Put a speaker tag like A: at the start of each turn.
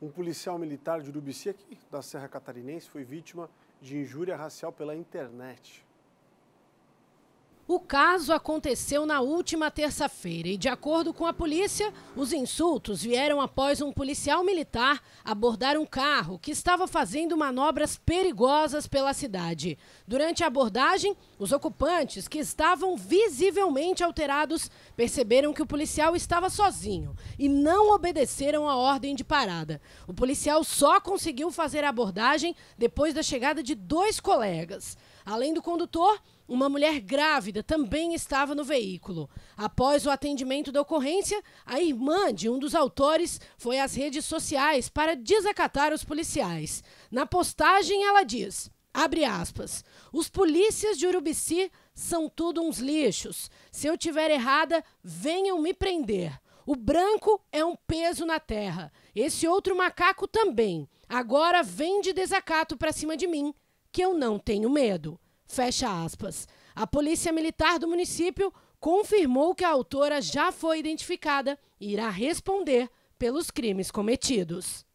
A: Um policial militar de Urubici, aqui da Serra Catarinense, foi vítima de injúria racial pela internet. O caso aconteceu na última terça-feira e, de acordo com a polícia, os insultos vieram após um policial militar abordar um carro que estava fazendo manobras perigosas pela cidade. Durante a abordagem, os ocupantes, que estavam visivelmente alterados, perceberam que o policial estava sozinho e não obedeceram a ordem de parada. O policial só conseguiu fazer a abordagem depois da chegada de dois colegas. Além do condutor, uma mulher grávida também estava no veículo. Após o atendimento da ocorrência, a irmã de um dos autores foi às redes sociais para desacatar os policiais. Na postagem, ela diz. Abre aspas. Os polícias de Urubici são tudo uns lixos. Se eu tiver errada, venham me prender. O branco é um peso na terra. Esse outro macaco também. Agora vem de desacato para cima de mim, que eu não tenho medo. Fecha aspas. A Polícia Militar do município confirmou que a autora já foi identificada e irá responder pelos crimes cometidos.